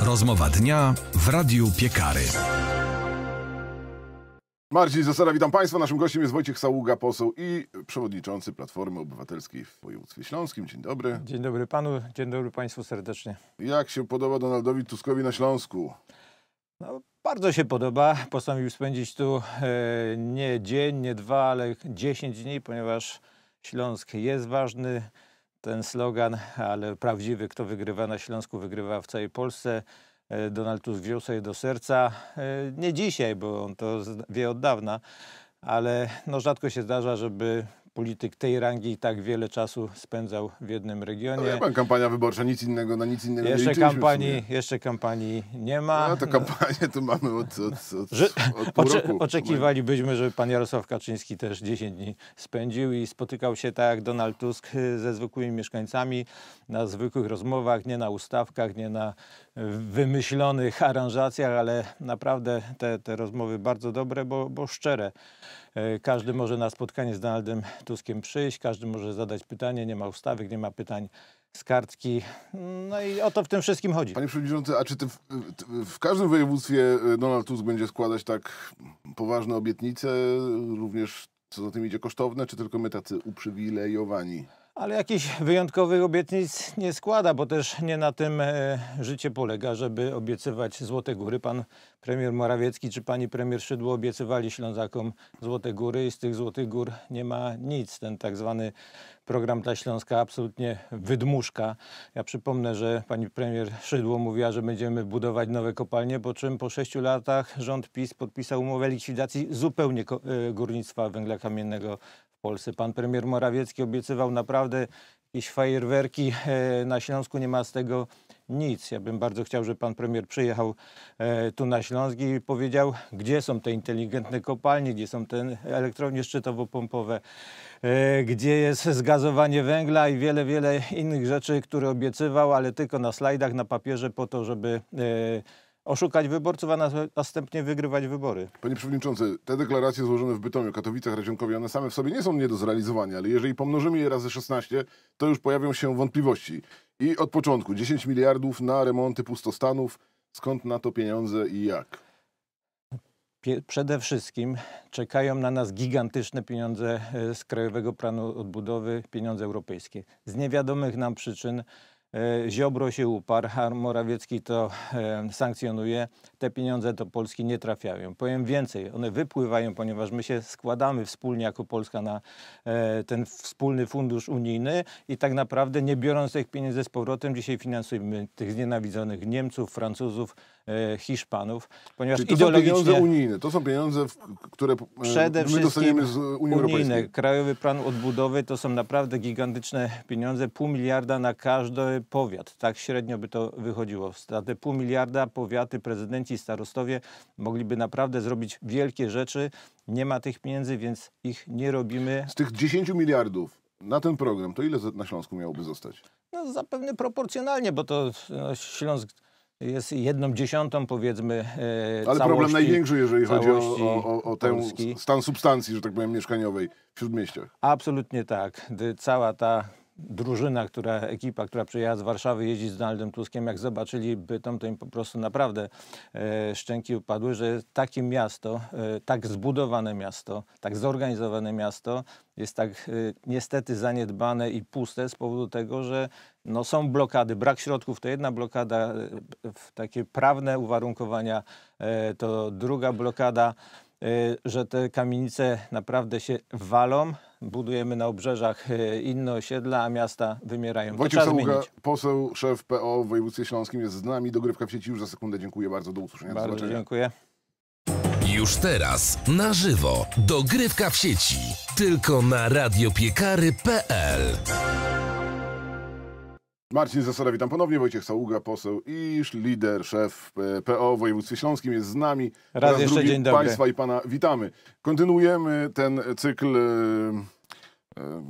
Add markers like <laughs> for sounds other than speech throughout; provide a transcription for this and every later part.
Rozmowa dnia w Radiu Piekary. Marcin Zasada, witam Państwa. Naszym gościem jest Wojciech Saługa, poseł i przewodniczący Platformy Obywatelskiej w województwie śląskim. Dzień dobry. Dzień dobry Panu, dzień dobry Państwu serdecznie. Jak się podoba Donaldowi Tuskowi na Śląsku? No, bardzo się podoba. Postanowił spędzić tu e, nie dzień, nie dwa, ale dziesięć dni, ponieważ Śląsk jest ważny ten slogan, ale prawdziwy, kto wygrywa na Śląsku, wygrywa w całej Polsce. E, Donald Tusk wziął sobie do serca. E, Nie dzisiaj, bo on to wie od dawna, ale no rzadko się zdarza, żeby polityk tej rangi i tak wiele czasu spędzał w jednym regionie. No, ja pan, kampania wyborcza, nic innego, na nic innego jeszcze nie kampanii, Jeszcze kampanii nie ma. No to kampanię tu mamy od, od, od, od pół roku. Oczekiwalibyśmy, żeby pan Jarosław Kaczyński też 10 dni spędził i spotykał się tak jak Donald Tusk ze zwykłymi mieszkańcami na zwykłych rozmowach, nie na ustawkach, nie na wymyślonych aranżacjach, ale naprawdę te, te rozmowy bardzo dobre, bo, bo szczere. E, każdy może na spotkanie z Donaldem Tuskiem przyjść, każdy może zadać pytanie, nie ma ustawek, nie ma pytań z kartki. No i o to w tym wszystkim chodzi. Panie Przewodniczący, a czy ty w, w, każdym województwie e, Donald Tusk będzie składać tak poważne obietnice, również co za tym idzie kosztowne, czy tylko my tacy uprzywilejowani? ale jakichś wyjątkowych obietnic nie składa, bo też nie na tym e, życie polega, żeby obiecywać złote góry. Pan premier Morawiecki czy pani premier Szydło obiecywali Ślązakom złote góry i z tych złotych gór nie ma nic. Ten tak zwany program Ta Śląska absolutnie wydmuszka. Ja przypomnę, że pani premier Szydło mówiła, że będziemy budować nowe kopalnie, po czym po sześciu latach rząd PiS podpisał umowę likwidacji zupełnie e, górnictwa węgla kamiennego w Polsce. Pan premier Morawiecki obiecywał naprawdę jakieś fajerwerki e, na Śląsku, nie ma z tego nic. Ja bym bardzo chciał, żeby pan premier przyjechał e, tu na Śląsk i powiedział, gdzie są te inteligentne kopalnie, gdzie są te elektrownie szczytowo-pompowe, e, gdzie jest zgazowanie węgla i wiele, wiele innych rzeczy, które obiecywał, ale tylko na slajdach, na papierze po to, żeby oszukać wyborców, a następnie wygrywać wybory. Panie Przewodniczący, te deklaracje złożone w Bytomiu, Katowicach, Radzienkowie, one same w sobie nie są nie do zrealizowania, ale jeżeli pomnożymy je razy 16, to już pojawią się wątpliwości. I od początku 10 miliardów na remonty pustostanów. Skąd na to pieniądze i jak? Przede wszystkim czekają na nas gigantyczne pieniądze e, z Krajowego Planu Odbudowy, pieniądze europejskie. Z niewiadomych nam przyczyn E, Ziobro się uparł, Morawiecki to e, sankcjonuje. Te pieniądze do Polski nie trafiają. Powiem więcej, one wypływają, ponieważ my się składamy wspólnie jako Polska na e, ten wspólny fundusz unijny i tak naprawdę nie biorąc tych pieniędzy z powrotem, dzisiaj finansujemy tych znienawidzonych Niemców, Francuzów, E, Hiszpanów, ponieważ Czyli to ideologicznie... są pieniądze unijne, to są pieniądze, które e, Przede my dostaniemy z Unii unijne. Europejskiej. Krajowy Plan Odbudowy to są naprawdę gigantyczne pieniądze, pół miliarda na każdy powiat, tak średnio by to wychodziło. Za te pół miliarda powiaty, prezydenci, starostowie mogliby naprawdę zrobić wielkie rzeczy, nie ma tych pieniędzy, więc ich nie robimy. Z tych 10 miliardów na ten program, to ile na Śląsku miałoby zostać? No, zapewne proporcjonalnie, bo to no, Śląsk jest jedną dziesiątą powiedzmy e, Ale problem największy, jeżeli chodzi o, o, o, ten stan substancji, że tak powiem, mieszkaniowej w Śródmieściach. Absolutnie tak. Cała ta drużyna, która, ekipa, która przyjechała z Warszawy jeździć z Donaldem Tuskiem, jak zobaczyli Bytom, to im po prostu naprawdę e, szczęki upadły, że takie miasto, e, tak zbudowane miasto, tak zorganizowane miasto jest tak e, niestety zaniedbane i puste z powodu tego, że no, są blokady, brak środków to jedna blokada, e, takie prawne uwarunkowania e, to druga blokada. Y, że te kamienice naprawdę się walą. Budujemy na obrzeżach y, inne osiedla, a miasta wymierają. Wojciech Saługa, poseł, szef PO w województwie śląskim jest z nami. Dogrywka w sieci już za sekundę. Dziękuję bardzo. Do usłyszenia. Bardzo zobaczenia. dziękuję. Już teraz, na żywo, dogrywka w sieci. Tylko na radiopiekary.pl Marcin Zasada, witam ponownie. Wojciech Saługa, poseł i lider, szef e, PO w województwie śląskim jest z nami. Raz, Raz jeszcze dzień dobry. Państwa i Pana witamy. Kontynuujemy ten cykl e, e,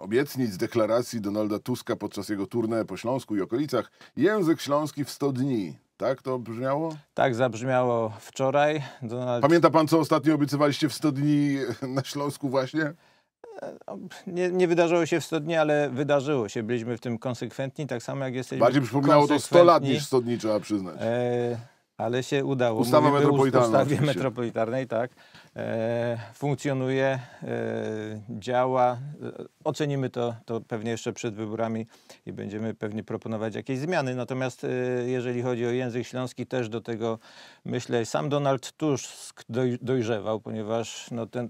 obietnic, deklaracji Donalda Tuska podczas jego tournée po Śląsku i okolicach. Język śląski w 100 dni. Tak to brzmiało? Tak, zabrzmiało wczoraj. Donald... Pamięta pan, co ostatnio obiecywaliście w 100 dni na Śląsku właśnie? E, no, nie, nie, wydarzyło się w 100 dni, ale wydarzyło się. Byliśmy w tym konsekwentni, tak samo jak jesteśmy Bardziej przypominało to 100 lat niż 100 dni, trzeba przyznać. E, ale się udało. Ustawa Mówię, metropolitarna. Ustawie metropolitarnej, tak. E, funkcjonuje, e, działa. E, ocenimy to, to pewnie jeszcze przed wyborami i będziemy pewnie proponować jakieś zmiany. Natomiast e, jeżeli chodzi o język śląski, też do tego myślę, sam Donald Tusk doj, dojrzewał, ponieważ no, ten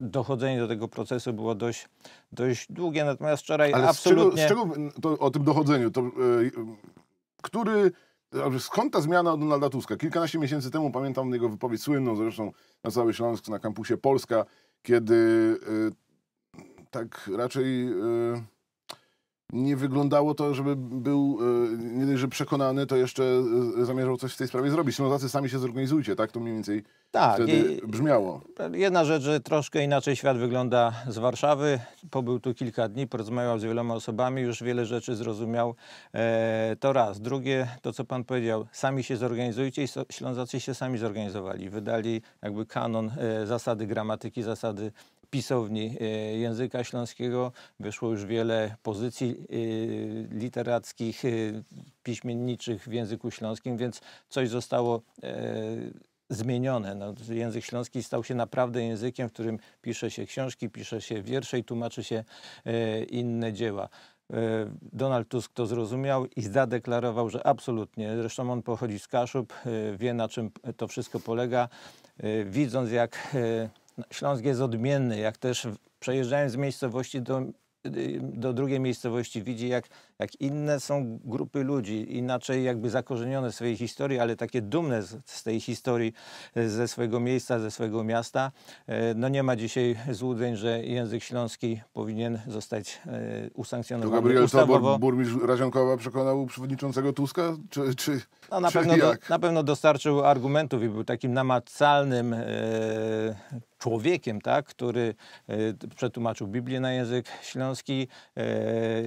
dochodzenie do tego procesu było dość, dość długie, natomiast wczoraj Ale absolutnie... Z czego, z czego no o tym dochodzeniu? To, yy, który... Skąd ta zmiana od Donalda Tuska? Kilkanaście miesięcy temu pamiętam jego wypowiedź słynną zresztą na cały Śląsk, na kampusie Polska, kiedy yy, tak raczej... Yy, nie wyglądało to, żeby był e, nie przekonany, to jeszcze e, zamierzał coś w tej sprawie zrobić. Ślązacy no, sami się zorganizujcie, tak? To mniej więcej tak, wtedy brzmiało. Jedna rzecz, że troszkę inaczej świat wygląda z Warszawy. Pobył tu kilka dni, porozmawiał z wieloma osobami, już wiele rzeczy zrozumiał. E, to raz. Drugie, to co pan powiedział, sami się zorganizujcie i so, Ślązacy się sami zorganizowali. Wydali jakby kanon e, zasady gramatyki, zasady pisowni e, języka śląskiego. Wyszło już wiele pozycji e, literackich, e, piśmienniczych w języku śląskim, więc coś zostało zmienione. No, język śląski stał się naprawdę językiem, w którym pisze się książki, pisze się wiersze i tłumaczy się inne dzieła. Donald Tusk to zrozumiał i zadeklarował, że absolutnie. Zresztą on pochodzi z Kaszub, wie na czym to wszystko polega. Widząc jak Śląsk jest odmienny, jak też przejeżdżając z miejscowości do, y, do drugiej miejscowości widzi, jak jak inne są grupy ludzi, inaczej jakby zakorzenione w swojej historii, ale takie dumne z, z tej historii, e, ze swojego miejsca, ze swojego miasta. E, no nie ma dzisiaj złudzeń, że język śląski powinien zostać e, usankcjonowany Gabriel ustawowo. burmistrz Razionkowa przekonał przewodniczącego Tuska? Czy, czy, no, na, czy pewno na pewno dostarczył argumentów i był takim namacalnym człowiekiem, tak, który przetłumaczył Biblię na język śląski,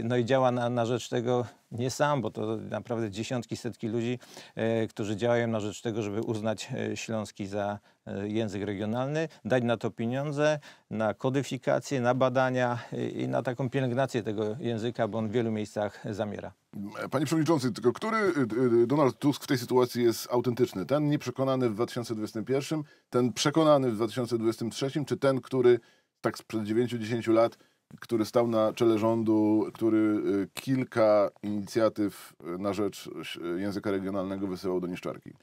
no i działa na, na rzecz rzecz tego nie sam, bo to naprawdę dziesiątki, setki ludzi, e, którzy działają na rzecz tego, żeby uznać e, śląski za e, język regionalny, dać na to pieniądze, na kodyfikację, na badania i na taką pielęgnację tego języka, bo on w wielu miejscach zamiera. Panie Przewodniczący, tylko który Donald Tusk w tej sytuacji jest autentyczny? Ten nieprzekonany w 2021, ten przekonany w 2023, czy ten, który tak sprzed 9-10 lat który stał na czele rządu, który y, kilka inicjatyw y, na rzecz y, języka regionalnego wysyłał do niszczarki.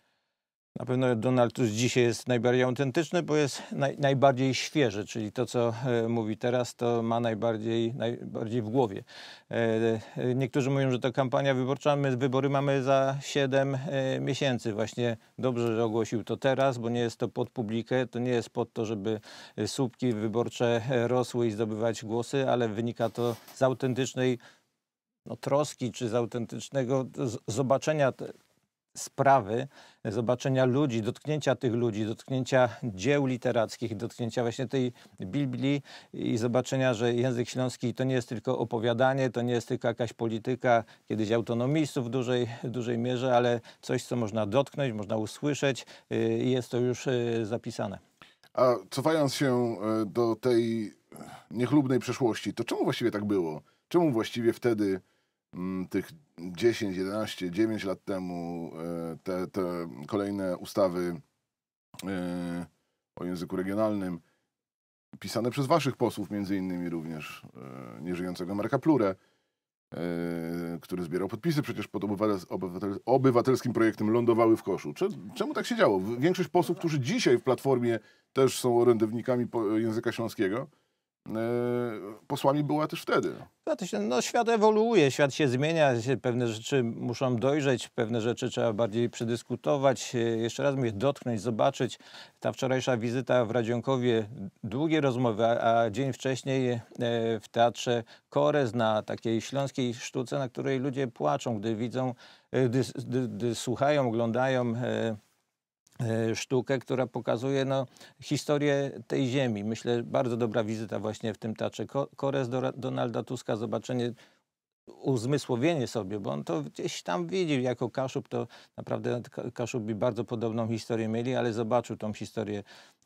Na pewno Donald Tusk dzisiaj jest najbardziej autentyczny, bo jest naj, najbardziej świeży, czyli to, co e, mówi teraz, to ma najbardziej, najbardziej w głowie. E, e niektórzy mówią, że to kampania wyborcza, my wybory mamy za 7 e, miesięcy. Właśnie dobrze, że ogłosił to teraz, bo nie jest to pod publikę, to nie jest pod to, żeby e, słupki wyborcze e, rosły i zdobywać głosy, ale wynika to z autentycznej no, troski czy z autentycznego zobaczenia sprawy, e, zobaczenia ludzi, dotknięcia tych ludzi, dotknięcia dzieł literackich, dotknięcia właśnie tej Biblii i zobaczenia, że język śląski to nie jest tylko opowiadanie, to nie jest tylko jakaś polityka kiedyś autonomistów w dużej, dużej mierze, ale coś, co można dotknąć, można usłyszeć e, i jest to już e, zapisane. A cofając się do tej niechlubnej przeszłości, to czemu właściwie tak było? Czemu właściwie wtedy Mm, tych 10, 11, 9 lat temu e, te, te kolejne ustawy e, o języku regionalnym, pisane przez waszych posłów, między innymi również e, nieżyjącego Marka Plurę, który zbierał podpisy przecież pod obywatelskim projektem, lądowały w koszu. Czemu tak się działo? Większość posłów, którzy dzisiaj w Platformie też są orędownikami języka śląskiego, Yy, posłami była też wtedy. No, świat ewoluuje, świat się zmienia, pewne rzeczy muszą dojrzeć, pewne rzeczy trzeba bardziej przedyskutować, yy, jeszcze raz mówię, dotknąć, zobaczyć. Ta wczorajsza wizyta w Radzionkowie, długie rozmowy, a, dzień wcześniej yy, w Teatrze Kores na takiej śląskiej sztuce, na której ludzie płaczą, gdy widzą, gdy, gdy, gdy słuchają, oglądają E, sztukę, która pokazuje no, historię tej ziemi. Myślę, bardzo dobra wizyta właśnie w tym teatrze Kores do Donalda Tuska, zobaczenie uzmysłowienie sobie, bo on to gdzieś tam widził jako Kaszub, to naprawdę no, Kaszubi bardzo podobną historię mieli, ale zobaczył tą historię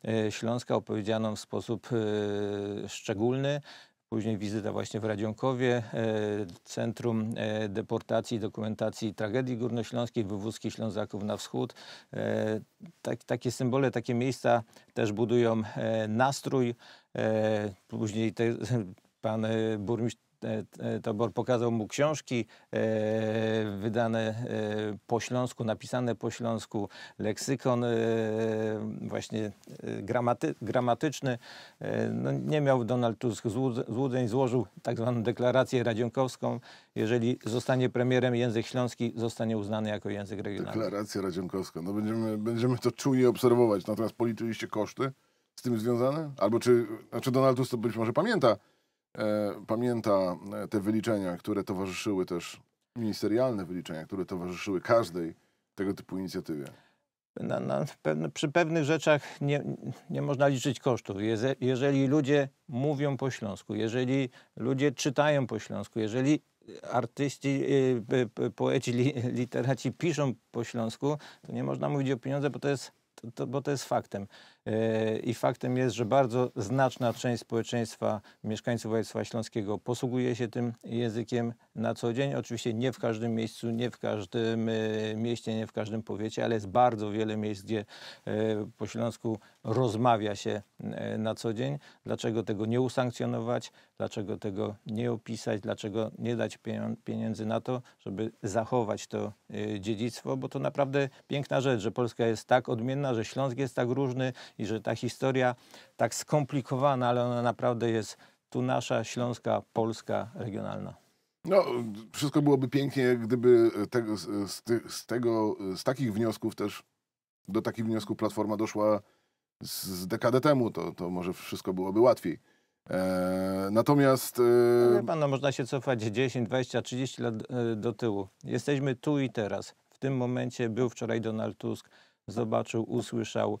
e, Śląska opowiedzianą w sposób e, szczególny. Później wizyta właśnie w Radziąkowie, e, Centrum e, Deportacji i Dokumentacji Tragedii Górnośląskiej, wywózki Ślązaków na wschód. E, tak, takie symbole, takie miejsca też budują nastrój. Później te, <laughs> pan burmistrz E, e, Tobor pokazał mu książki e, wydane po śląsku, napisane po śląsku, leksykon właśnie gramaty, gramatyczny. No, nie miał Donald Tusk złudzeń, złożył tak zwaną deklarację radzionkowską. Jeżeli zostanie premierem, język śląski zostanie uznany jako język regionalny. Deklaracja radzionkowska. No będziemy, będziemy to czujnie obserwować. Natomiast policzyliście koszty z tym związane? Albo czy, znaczy Donald Tusk to być może pamięta, E, pamięta e, te wyliczenia, które towarzyszyły też, ministerialne wyliczenia, które towarzyszyły każdej tego typu inicjatywie? Na, na, przy pewnych rzeczach nie, nie można liczyć kosztów. jeżeli ludzie mówią po śląsku, jeżeli ludzie czytają po śląsku, jeżeli artyści, y, y, y, poeci, literaci piszą po śląsku, to nie można mówić o pieniądze, bo to jest, to, to, bo to jest faktem. I faktem jest, że bardzo znaczna część społeczeństwa mieszkańców województwa śląskiego posługuje się tym językiem na co dzień. Oczywiście nie w każdym miejscu, nie w każdym e, mieście, nie w każdym powiecie, ale jest bardzo wiele miejsc, gdzie e, po śląsku rozmawia się e, na co dzień. Dlaczego tego nie usankcjonować? Dlaczego tego nie opisać? Dlaczego nie dać pieniędzy na to, żeby zachować to dziedzictwo? Bo to naprawdę piękna rzecz, że Polska jest tak odmienna, że Śląsk jest tak różny i że ta historia tak skomplikowana, ale ona naprawdę jest tu nasza, śląska, polska, regionalna. No, wszystko byłoby pięknie, gdyby z, z, tego, z takich wniosków też, do takich wniosków Platforma doszła z, z dekadę temu, to, to może wszystko byłoby łatwiej. E, natomiast... E... Pan, no, można się cofać 10, 20, 30 lat e, do tyłu. Jesteśmy tu i teraz. W tym momencie był wczoraj Donald Tusk, zobaczył, usłyszał,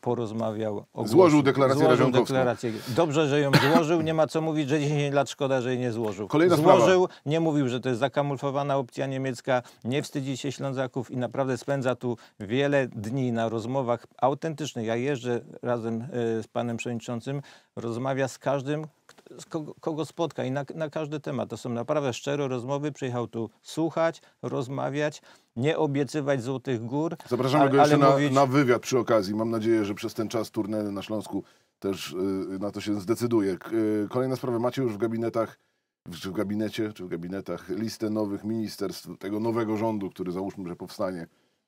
porozmawiał. Ogłosił, złożył deklarację złożył deklarację. Dobrze, że ją złożył. Nie ma co mówić, że 10 lat szkoda, że jej nie złożył. Kolejna złożył, sprawa. nie mówił, że to jest zakamulfowana opcja niemiecka. Nie wstydzi się Ślązaków i naprawdę spędza tu wiele dni na rozmowach autentycznych. Ja jeżdżę razem e, z panem przewodniczącym, rozmawia z każdym, kogo, kogo spotka i na, na, każdy temat. To są naprawdę szczere rozmowy. Przyjechał tu słuchać, rozmawiać, nie obiecywać złotych gór. Zapraszamy ale, go jeszcze na, mówić... na, wywiad przy okazji. Mam nadzieję, że przez ten czas turnę na Śląsku też yy, na to się zdecyduje. Yy, kolejna sprawa. Macie już w gabinetach czy w gabinecie, czy w gabinetach listę nowych ministerstw tego nowego rządu, który załóżmy, że powstanie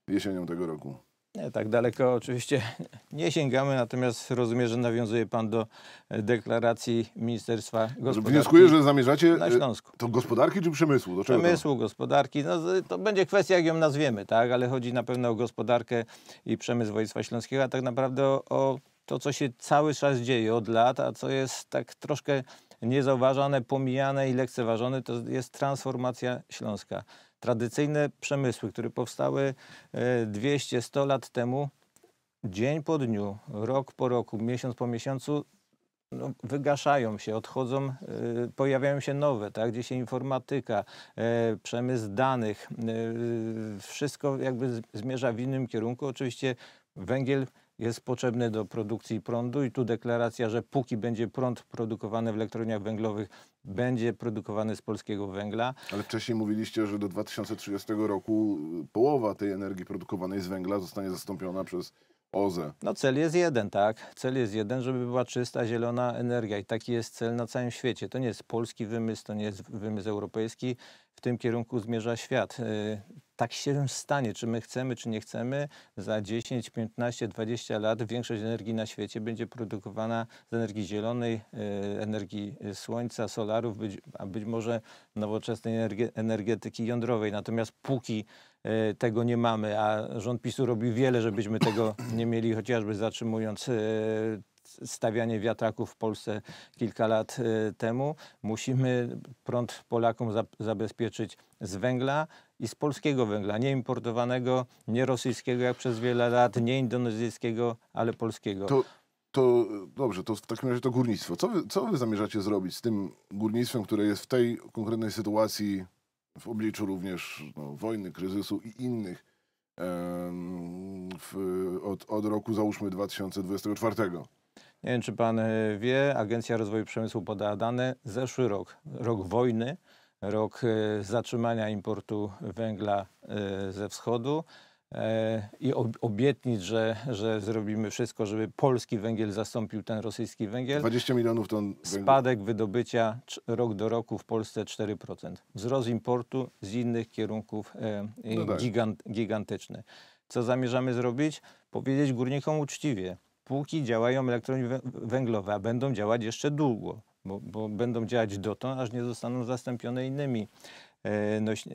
jesienią tego roku. Nie, tak daleko oczywiście <laughs> nie sięgamy, natomiast rozumiem, że nawiązuje Pan do e, deklaracji Ministerstwa Gospodarki. Wnioskuję, że zamierzacie na e, Śląsku. to gospodarki czy przemysłu? Do czego przemysłu, to? gospodarki. No, to będzie kwestia, jak ją nazwiemy, tak? ale chodzi na pewno o gospodarkę i przemysł województwa śląskiego, a tak naprawdę o, o to, co się cały czas dzieje od lat, a co jest tak troszkę niezauważane, pomijane i lekceważone, to jest transformacja Śląska tradycyjne przemysły, które powstały 200-100 e, lat temu, dzień po dniu, rok po roku, miesiąc po miesiącu no, wygaszają się, odchodzą, y, pojawiają się nowe, tak? się informatyka, y, przemysł danych, y, wszystko jakby zmierza w innym kierunku. Oczywiście węgiel jest potrzebny do produkcji prądu i tu deklaracja, że póki będzie prąd produkowany w elektrowniach węglowych, będzie produkowany z polskiego węgla. Ale wcześniej mówiliście, że do 2030 roku połowa tej energii produkowanej z węgla zostanie zastąpiona przez OZE. No cel jest jeden, tak. Cel jest jeden, żeby była czysta, zielona energia i taki jest cel na całym świecie. To nie jest polski wymysł, to nie jest wymysł europejski. W tym kierunku zmierza świat. Y, tak się stanie, czy my chcemy, czy nie chcemy, za 10, 15, 20 lat większość energii na świecie będzie produkowana z energii zielonej, e, energii e, słońca, solarów, być, a być może nowoczesnej energetyki jądrowej. Natomiast póki e, tego nie mamy, a rząd PiSu robi wiele, żebyśmy tego nie mieli, chociażby zatrzymując stawianie wiatraków w Polsce kilka lat temu. Musimy prąd Polakom zabezpieczyć z węgla, i z polskiego węgla, nie importowanego, nie rosyjskiego jak przez wiele lat, nie indonezyjskiego, ale polskiego. To, to dobrze, to w takim razie to górnictwo. Co wy, co wy zamierzacie zrobić z tym górnictwem, które jest w tej konkretnej sytuacji, w obliczu również no, wojny, kryzysu i innych w, od, od roku załóżmy 2024? Nie wiem, czy pan e, wie, Agencja Rozwoju Przemysłu podała dane. Zeszły rok, rok wojny, rok e, zatrzymania importu węgla e, ze wschodu e, i obietnic, że, że zrobimy wszystko, żeby polski węgiel zastąpił ten rosyjski węgiel. 20 milionów ton węgla. Spadek wydobycia rok do roku w Polsce 4%. Wzrost importu z innych kierunków no tak. gigant, gigantyczny. Co zamierzamy zrobić? Powiedzieć górnikom uczciwie, póki działają elektrownie węglowe, a będą działać jeszcze długo, bo, bo będą działać dotąd, aż nie zostaną zastąpione innymi e, noś, e,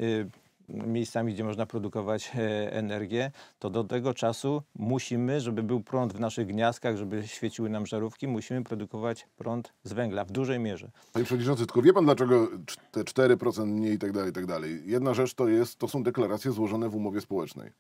miejscami, gdzie można produkować e, energię, to do tego czasu musimy, żeby był prąd w naszych gniazdkach, żeby świeciły nam żarówki, musimy produkować prąd z węgla w dużej mierze. Panie Przewodniczący, tylko wie Pan dlaczego te 4% mniej i tak dalej, i tak dalej? Jedna rzecz to, jest, to są deklaracje złożone w umowie społecznej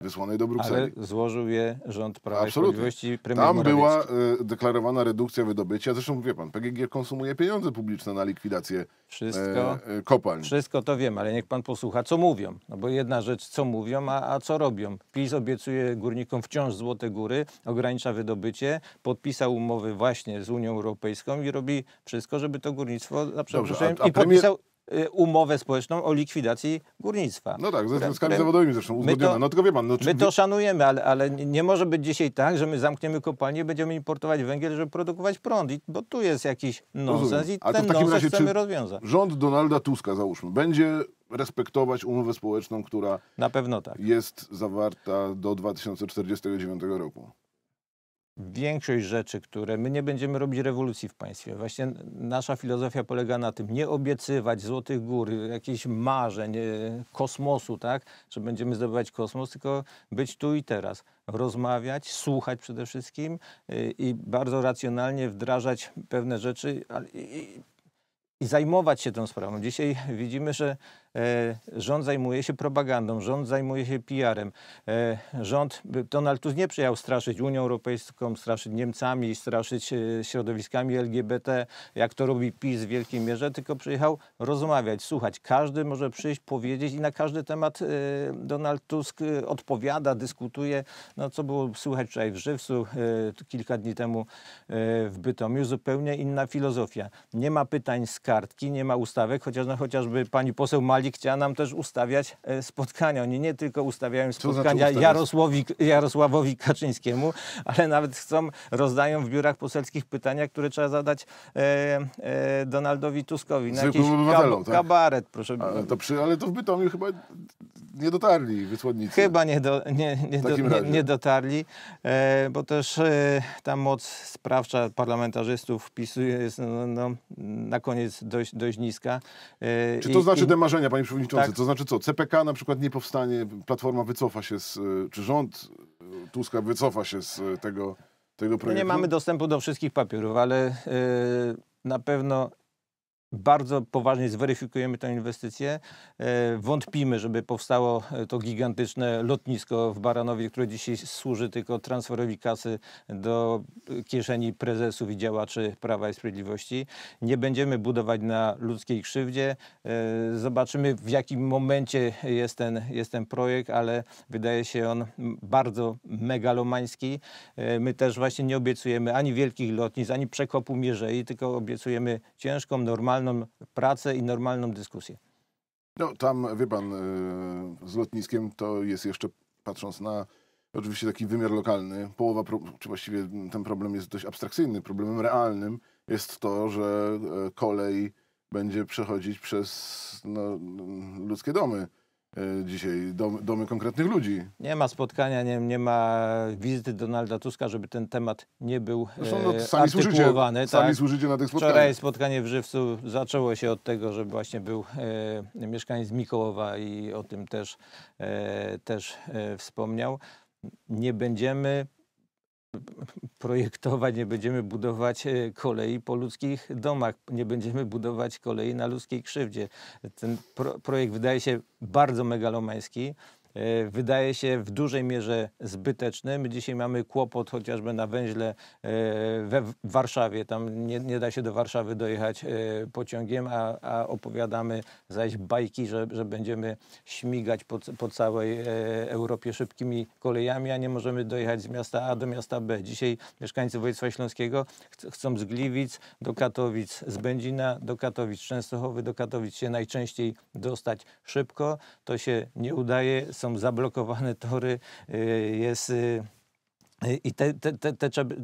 wysłanej do Brukseli. Ale złożył je rząd Prawa Absolutnie. i Sprawiedliwości premier Tam Morawiecki. była e, deklarowana redukcja wydobycia. Zresztą wie pan, PGG konsumuje pieniądze publiczne na likwidację e, wszystko, e, kopalń. Wszystko to wiem, ale niech pan posłucha, co mówią. No bo jedna rzecz, co mówią, a, a co robią. PiS obiecuje górnikom wciąż złote góry, ogranicza wydobycie, podpisał umowy właśnie z Unią Europejską i robi wszystko, żeby to górnictwo na Dobrze, a, a premier... i podpisał Y, umowę społeczną o likwidacji górnictwa. No tak, ze związkami zawodowymi zresztą uzgodnione. No tylko wie pan... No, czy... My to szanujemy, ale, ale nie może być dzisiaj tak, że my zamkniemy kopalnię i będziemy importować węgiel, żeby produkować prąd, I, bo tu jest jakiś nonsens i ten nonsens razie, chcemy rozwiązać. Rząd Donalda Tuska, załóżmy, będzie respektować umowę społeczną, która... Na pewno tak. ...jest zawarta do 2049 roku większość rzeczy, które my nie będziemy robić rewolucji w państwie. Właśnie nasza filozofia polega na tym, nie obiecywać złotych gór, jakichś marzeń, e, kosmosu, tak, że będziemy zdobywać kosmos, tylko być tu i teraz, rozmawiać, słuchać przede wszystkim e, i bardzo racjonalnie wdrażać pewne rzeczy i, i zajmować się tą sprawą. Dzisiaj widzimy, że E, rząd zajmuje się propagandą, rząd zajmuje się PR-em. E, rząd, Donald Tusk nie przyjechał straszyć Unią Europejską, straszyć Niemcami, straszyć e, środowiskami LGBT, jak to robi PiS w wielkiej mierze, tylko przyjechał rozmawiać, słuchać. Każdy może przyjść, powiedzieć i na każdy temat Donald Tusk odpowiada, dyskutuje. No co było słychać wczoraj w Żywcu, kilka dni temu w Bytomiu, zupełnie inna filozofia. Nie ma pytań z kartki, nie ma ustawek, chociaż no, chociażby pani poseł Mali Skali chciała nam też ustawiać e, spotkania. Oni nie tylko ustawiają znaczy spotkania znaczy Jarosławowi, Jarosławowi Kaczyńskiemu, ale nawet chcą, rozdają w biurach poselskich pytania, które trzeba zadać e, e, Donaldowi Tuskowi. Na Zwykłym jakiś kab- tak? kabaret, proszę. Ale to, przy, ale to w Bytomiu chyba nie dotarli wysłannicy. Chyba nie, do, nie, nie, do, nie, nie dotarli, e, bo też e, ta moc sprawcza parlamentarzystów wpisuje jest no, no, no, na koniec dość, dość niska. E, czy to i, znaczy i, te marzenia, panie przewodniczący? Tak. To znaczy co? CPK na przykład nie powstanie, Platforma wycofa się z, e, czy rząd Tuska wycofa się z e, tego, tego no projektu? Nie mamy dostępu do wszystkich papierów, ale e, na pewno bardzo poważnie zweryfikujemy tę inwestycję. E, wątpimy, żeby powstało e, to gigantyczne lotnisko w Baranowie, które dzisiaj służy tylko transferowi kasy do e, kieszeni prezesów i działaczy Prawa i Sprawiedliwości. Nie będziemy budować na ludzkiej krzywdzie. Zobaczymy w jakim momencie jest ten, jest ten projekt, ale wydaje się on bardzo megalomański. My też właśnie nie obiecujemy ani wielkich lotnic, ani przekopu Mierzei, tylko obiecujemy ciężką, normalną normalną pracę i normalną dyskusję. No tam, wie pan, y, z lotniskiem to jest jeszcze, patrząc na oczywiście taki wymiar lokalny, połowa, czy właściwie ten problem jest dość abstrakcyjny, problemem realnym jest to, że y, kolej będzie przechodzić przez no, y, ludzkie domy. E, dzisiaj domy konkretnych ludzi. Nie ma spotkania, nie, nie ma wizyty Donalda Tuska, żeby ten temat nie był e, Zresztą, no, sami artykułowany. Służycie, tak? Sami służycie na tych spotkaniach. Wczoraj spotkanie w Żywcu zaczęło się od tego, że właśnie był e, mieszkaniec Mikołowa i o tym też, e, też e, wspomniał. Nie będziemy projektować, nie będziemy budować e, kolei po ludzkich domach, nie będziemy budować kolei na ludzkiej krzywdzie. Ten pro projekt wydaje się bardzo megalomański, E, wydaje się w dużej mierze zbyteczne. My dzisiaj mamy kłopot chociażby na węźle e, we Warszawie. Tam nie, nie da się do Warszawy dojechać e, pociągiem, a, a opowiadamy zaś bajki, że, że będziemy śmigać po, po całej Europie szybkimi kolejami, a nie możemy dojechać z miasta A do miasta B. Dzisiaj mieszkańcy województwa śląskiego chcą z Gliwic do Katowic, z Będzina do Katowic, Częstochowy do Katowic się najczęściej dostać szybko. To się nie udaje są zablokowane tory, y, jest... Y, y, I te, te, te,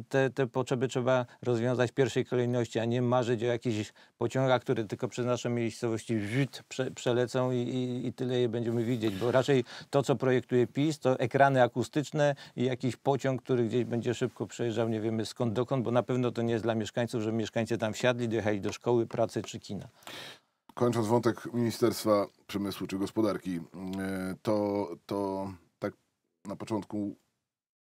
te, te potrzeby trzeba rozwiązać w pierwszej kolejności, a nie marzyć o jakichś pociągach, które tylko przez nasze miejscowości wziut, prze, przelecą i, i, i, tyle je będziemy widzieć. Bo raczej to, co projektuje PiS, to ekrany akustyczne i jakiś pociąg, który gdzieś będzie szybko przejeżdżał, nie wiemy skąd dokąd, bo na pewno to nie jest dla mieszkańców, że mieszkańcy tam wsiadli, dojechali do szkoły, pracy czy kina kończąc wątek Ministerstwa Przemysłu czy Gospodarki, e, to, to tak na początku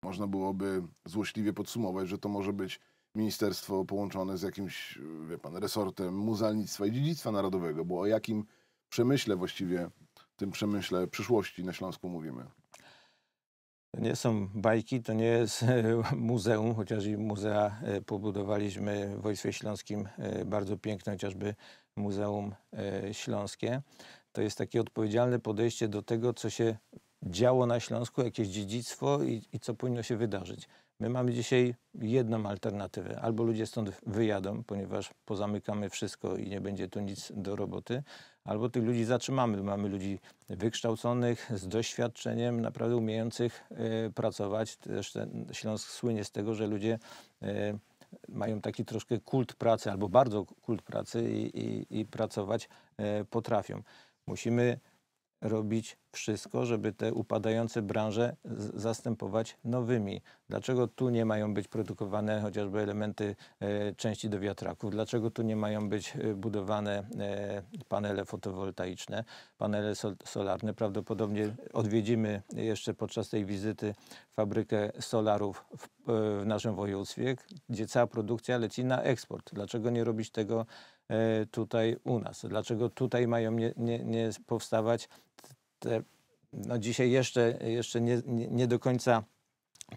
można byłoby złośliwie podsumować, że to może być ministerstwo połączone z jakimś, wie pan, resortem muzealnictwa i dziedzictwa narodowego, bo o jakim przemyśle właściwie, tym przemyśle przyszłości na Śląsku mówimy? To nie są bajki, to nie jest e, muzeum, chociaż i muzea e, pobudowaliśmy w Województwie Śląskim e, bardzo piękne, chociażby Muzeum Śląskie. To jest takie odpowiedzialne podejście do tego, co się działo na Śląsku, jakieś dziedzictwo i, i co powinno się wydarzyć. My mamy dzisiaj jedną alternatywę. Albo ludzie stąd wyjadą, ponieważ pozamykamy wszystko i nie będzie tu nic do roboty, albo tych ludzi zatrzymamy. Mamy ludzi wykształconych, z doświadczeniem, naprawdę umiejących e, pracować. Też ten Śląsk słynie z tego, że ludzie e, mają taki troszkę kult pracy, albo bardzo kult pracy i, i, i pracować e, potrafią. Musimy robić wszystko, żeby te upadające branże zastępować nowymi. Dlaczego tu nie mają być produkowane chociażby elementy e, części do wiatraków? Dlaczego tu nie mają być e, budowane e, panele fotowoltaiczne, panele sol solarne? Prawdopodobnie odwiedzimy jeszcze podczas tej wizyty fabrykę solarów w, e, w naszym województwie, gdzie cała produkcja leci na eksport. Dlaczego nie robić tego e, tutaj u nas? Dlaczego tutaj mają nie, nie, nie powstawać te, no dzisiaj jeszcze, jeszcze nie, nie, nie do końca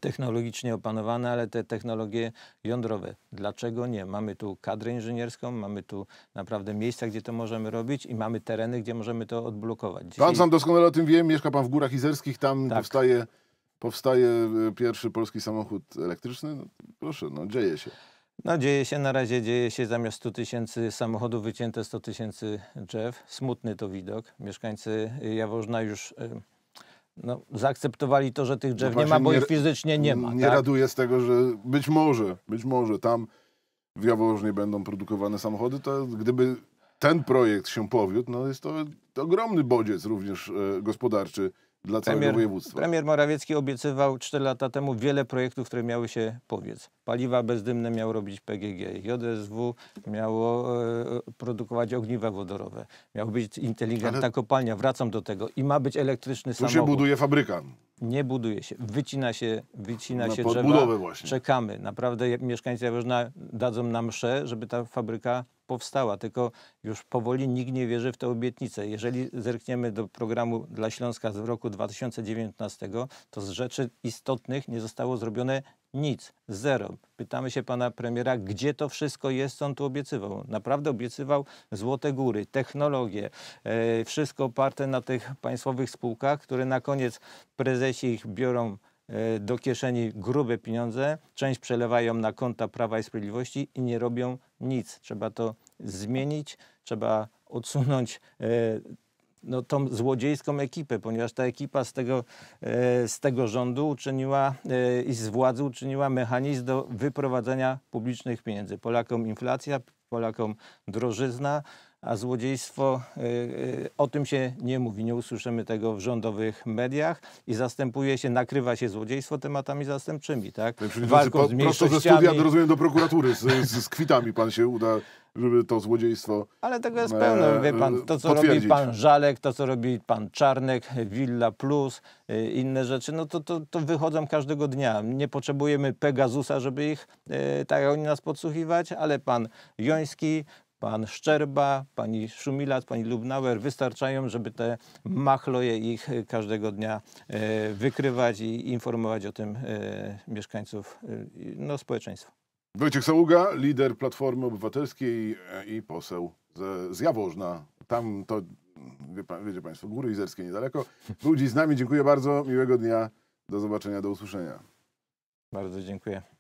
technologicznie opanowane, ale te technologie jądrowe. Dlaczego nie? Mamy tu kadrę inżynierską, mamy tu naprawdę miejsca, gdzie to możemy robić i mamy tereny, gdzie możemy to odblokować. Dzisiaj... Pan sam doskonale o tym wie, mieszka pan w Górach Izerskich, tam tak. powstaje, powstaje e, pierwszy polski samochód elektryczny. No, proszę, no dzieje się. No dzieje się, na razie dzieje się zamiast 100 tysięcy samochodów wycięte 100 tysięcy drzew. Smutny to widok. Mieszkańcy Jaworzna już y, no, zaakceptowali to, że tych drzew no nie ma, bo ich fizycznie nie ma. Nie tak? raduję z tego, że być może, być może tam w Jaworznie będą produkowane samochody, to gdyby ten projekt się powiódł, no jest to ogromny bodziec również e, gospodarczy dla całego premier, województwa. Premier Morawiecki obiecywał 4 lata temu wiele projektów, które miały się powiec paliwa bezdymne miał robić PGG, JSW miało e, produkować ogniwa wodorowe, miał być inteligentna Ale... kopalnia, wracam do tego, i ma być elektryczny tu samochód. Tu się buduje fabryka. Nie buduje się, wycina się, wycina na się drzewa, właśnie. czekamy. Naprawdę mieszkańcy Jaworzna dadzą nam msze, żeby ta fabryka powstała, tylko już powoli nikt nie wierzy w tę obietnicę. Jeżeli zerkniemy do programu dla Śląska z roku 2019, to z rzeczy istotnych nie zostało zrobione nic, zero. Pytamy się pana premiera, gdzie to wszystko jest, co on tu obiecywał. Naprawdę obiecywał złote góry, technologie, e, wszystko oparte na tych państwowych spółkach, które na koniec prezesi ich biorą e, do kieszeni grube pieniądze, część przelewają na konta Prawa i Sprawiedliwości i nie robią nic. Trzeba to zmienić, trzeba odsunąć e, no, tą złodziejską ekipę, ponieważ ta ekipa z tego, e, z tego rządu uczyniła e, i z władzy uczyniła mechanizm do wyprowadzenia publicznych pieniędzy. Polakom inflacja, Polakom drożyzna, a złodziejstwo, y, y, o tym się nie mówi, nie usłyszymy tego w rządowych mediach i zastępuje się, nakrywa się złodziejstwo tematami zastępczymi, tak? Walką z prosto ze rozumiem, do prokuratury z, z kwitami pan się uda żeby to złodziejstwo. Ale tego jest e, pełno, wie pan, e, to co robi pan Żalek, to co robi pan Czarnek, Villa Plus, e, inne rzeczy, no to, to, to wychodzą każdego dnia. Nie potrzebujemy Pegasusa, żeby ich, tak oni nas podsłuchiwać, ale pan Joński, pan Szczerba, pani Szumilat, pani Lubnauer wystarczają, żeby te machloje ich e, każdego dnia e, wykrywać i informować o tym e, mieszkańców, no społeczeństwo. Wojciech Saługa, lider Platformy Obywatelskiej i poseł z, z Jaworzna. Tam to, wie pan, wiecie Państwo, Góry Izerskie niedaleko. Był dziś z nami, dziękuję bardzo, miłego dnia, do zobaczenia, do usłyszenia. Bardzo dziękuję.